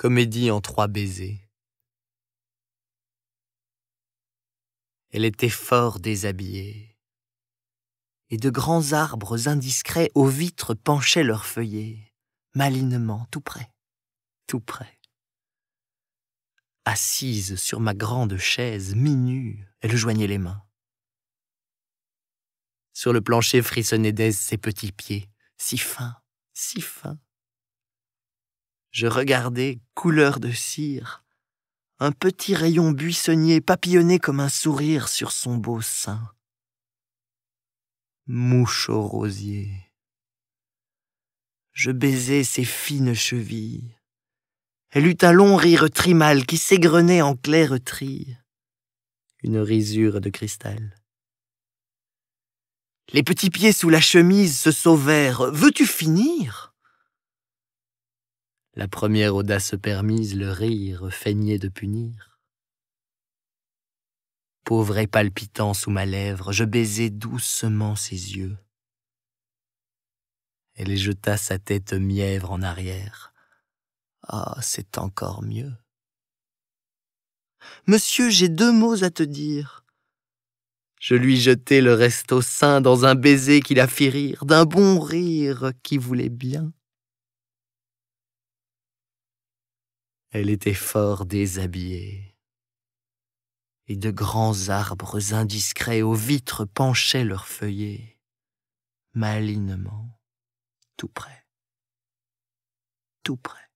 comédie en trois baisers. Elle était fort déshabillée, et de grands arbres indiscrets aux vitres penchaient leurs feuillets, malinement, tout près, tout près. Assise sur ma grande chaise, minue, elle joignait les mains. Sur le plancher frissonnaient d'aise ses petits pieds, si fins, si fins. Je regardais, couleur de cire, un petit rayon buissonnier papillonné comme un sourire sur son beau sein. Mouche au rosier. Je baisais ses fines chevilles. Elle eut un long rire trimal qui s'égrenait en claire trille, Une risure de cristal. Les petits pieds sous la chemise se sauvèrent. Veux-tu finir la première audace permise, le rire feignait de punir. Pauvre et palpitant sous ma lèvre, je baisai doucement ses yeux. Elle jeta sa tête mièvre en arrière. Ah, c'est encore mieux. Monsieur, j'ai deux mots à te dire. Je lui jetai le reste au sein dans un baiser qui la fit rire, d'un bon rire qui voulait bien. Elle était fort déshabillée. Et de grands arbres indiscrets aux vitres penchaient leurs feuillets, malignement, tout près, tout près.